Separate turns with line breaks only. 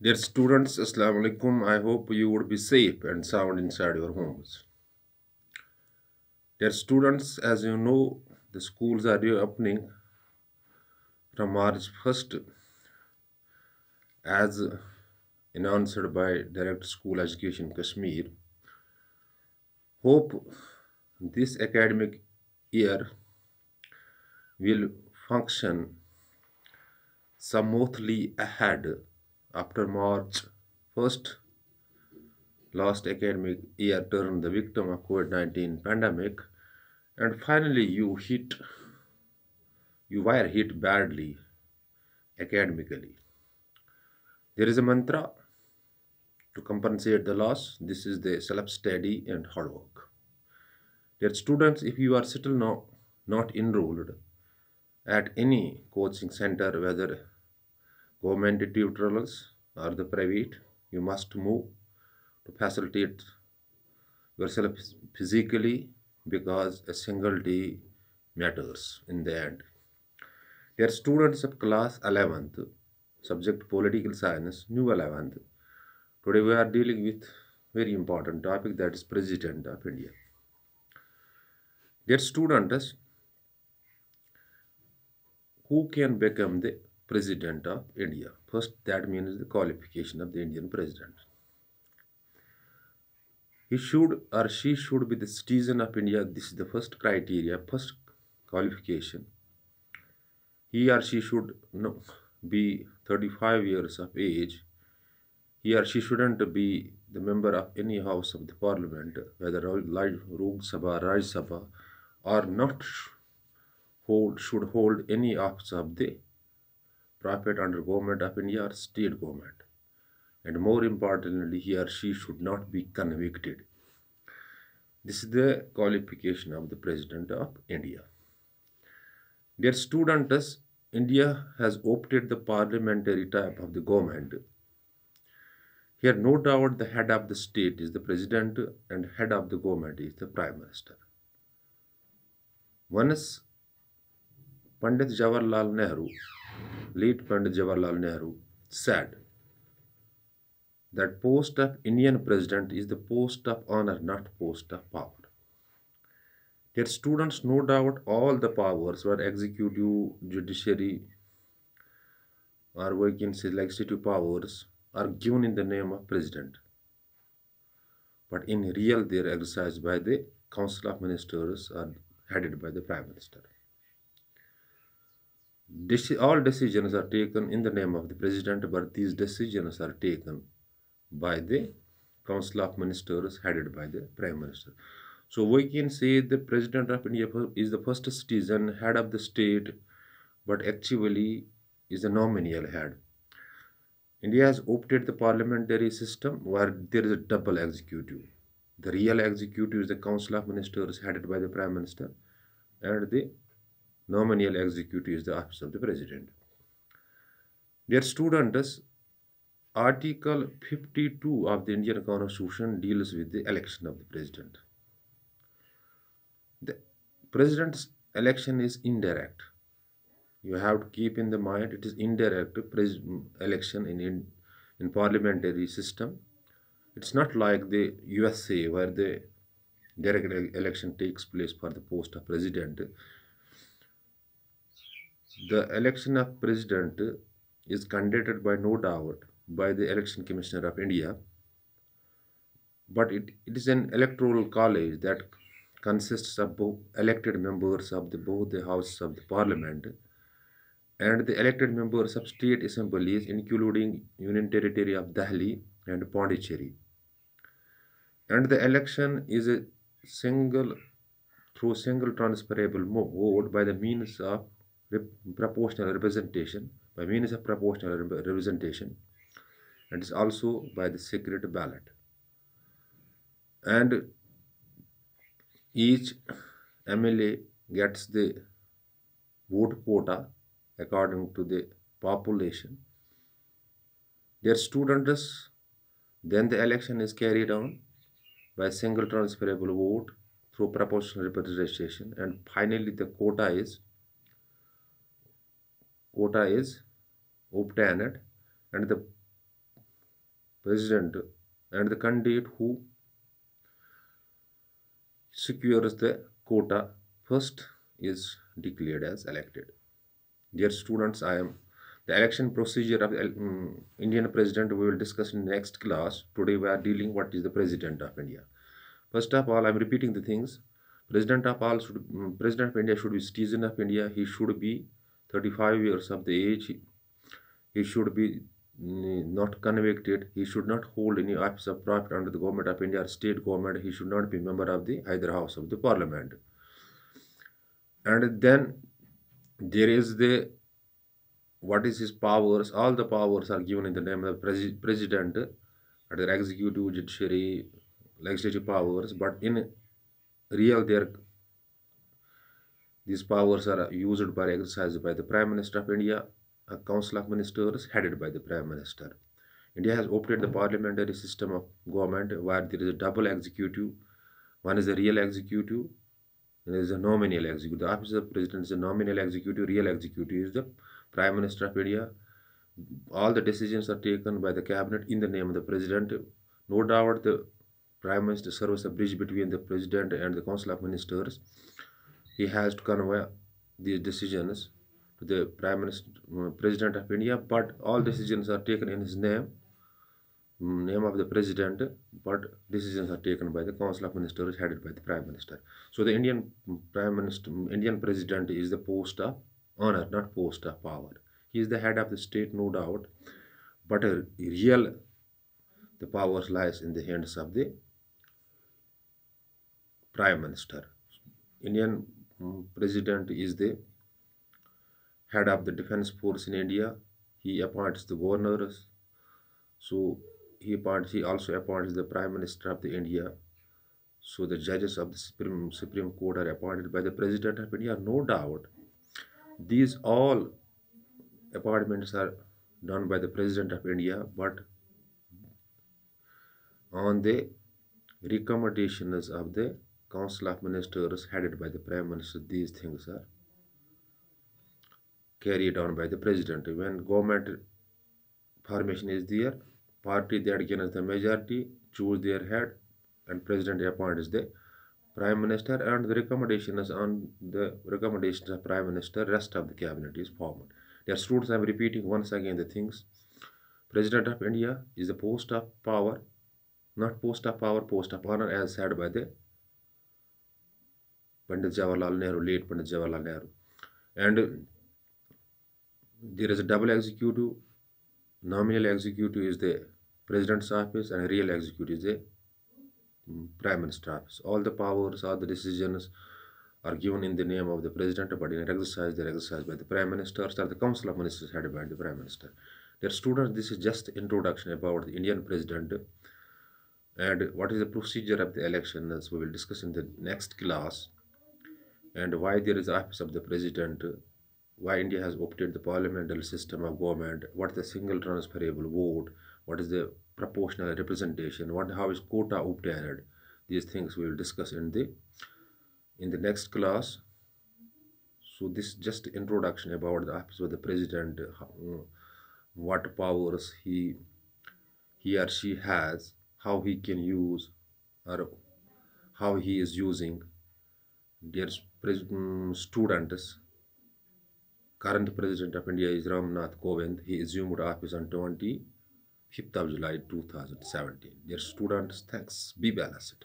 Dear students, Assalamu alaikum. I hope you would be safe and sound inside your homes. Dear students, as you know, the schools are reopening from March 1st as announced by Direct School Education Kashmir. Hope this academic year will function smoothly ahead after March 1st last academic year turned the victim of COVID-19 pandemic and finally you hit you were hit badly academically. There is a mantra to compensate the loss. This is the self-study and hard work. Dear students, if you are still now not enrolled at any coaching center, whether Government tutorials or the private, you must move to facilitate yourself physically because a single day matters in the end. Dear students of class 11th, subject political science, new 11th, today we are dealing with very important topic that is President of India. Dear students, who can become the President of India. First, that means the qualification of the Indian President. He should or she should be the citizen of India. This is the first criteria, first qualification. He or she should no, be 35 years of age. He or she shouldn't be the member of any house of the parliament, whether Lok Sabha, Raj Sabha, or not hold, should hold any office of the profit under government of India or state government. And more importantly, he or she should not be convicted. This is the qualification of the President of India. Dear students, India has opted the parliamentary type of the government. Here, no doubt, the head of the state is the president and head of the government is the prime minister. Once Pandit Jawaharlal Nehru late Pandit Jawaharlal Nehru, said that post of Indian president is the post of honor, not post of power. Yet students, no doubt, all the powers were executive, judiciary, or we legislative powers are given in the name of president. But in real, they are exercised by the council of ministers or headed by the prime minister all decisions are taken in the name of the president, but these decisions are taken by the Council of Ministers headed by the Prime Minister. So we can say the President of India is the first citizen, head of the state, but actually is a nominal head. India has opted the parliamentary system where there is a double executive. The real executive is the Council of Ministers headed by the Prime Minister and the nominal executive is the office of the president. Dear students, Article 52 of the Indian Constitution deals with the election of the president. The president's election is indirect. You have to keep in the mind it is indirect election in, in, in parliamentary system. It's not like the USA where the direct election takes place for the post of president. The election of president is conducted by no doubt by the election commissioner of India, but it, it is an electoral college that consists of both elected members of the, both the houses of the parliament and the elected members of state assemblies including union territory of Delhi and Pondicherry. And the election is a single through single transferable vote by the means of rep proportional representation by means of proportional representation and is also by the secret ballot and each MLA gets the vote quota according to the population their students then the election is carried on by single transferable vote through proportional representation and finally the quota is quota is obtained and the president and the candidate who secures the quota first is declared as elected. Dear students, I am the election procedure of um, Indian president we will discuss in next class. Today we are dealing what is the president of India. First of all, I am repeating the things. President of all, should, um, president of India should be citizen of India. He should be 35 years of the age he should be mm, not convicted he should not hold any office of profit under the government of india or state government he should not be member of the either house of the parliament and then there is the what is his powers all the powers are given in the name of the president at the executive judiciary legislative powers but in real their these powers are uh, used by exercised by the Prime Minister of India, a Council of Ministers headed by the Prime Minister. India has opted the parliamentary system of government where there is a double executive. One is the real executive and there is a nominal executive. The office of the president is a nominal executive, real executive is the Prime Minister of India. All the decisions are taken by the cabinet in the name of the president. No doubt the Prime Minister serves a bridge between the president and the Council of Ministers he has to convey these decisions to the Prime Minister, uh, President of India, but all decisions are taken in his name, mm, name of the President, but decisions are taken by the Council of Ministers headed by the Prime Minister. So the Indian Prime Minister, Indian President is the post of honor, not post of power. He is the head of the state, no doubt, but a uh, real the power lies in the hands of the Prime Minister. Indian president is the head of the defense force in India. He appoints the governors. So he appoints, he also appoints the prime minister of the India. So the judges of the Supreme, Supreme Court are appointed by the president of India. No doubt, these all appointments are done by the president of India, but on the recommendations of the Council of Ministers headed by the Prime Minister, these things are carried on by the President. When government formation is there, party that gains the majority choose their head and President appoints the Prime Minister and the recommendations on the recommendations of Prime Minister, rest of the cabinet is formed. Dear students, I am repeating once again the things. President of India is the post of power, not post of power, post of honor as said by the Pandit Jawaharlal Nehru, late Pandit Jawaharlal Nehru. And there is a double executive. Nominal executive is the president's office and real executive is the prime minister's office. All the powers, all the decisions are given in the name of the president, but in exercise, they are exercised by the prime minister or the council of ministers headed by the prime minister. Dear students, this is just introduction about the Indian president and what is the procedure of the election as we will discuss in the next class and why there is office of the president, why India has opted the parliamentary system of government, what is the single transferable vote, what is the proportional representation, what how is quota obtained. These things we will discuss in the in the next class. So this just introduction about the office of the president, mm, what powers he he or she has, how he can use or how he is using Dear mm, students, current President of India is Ramnath Kovind. He assumed office on 25th of July 2017. Dear students, thanks. Be balanced.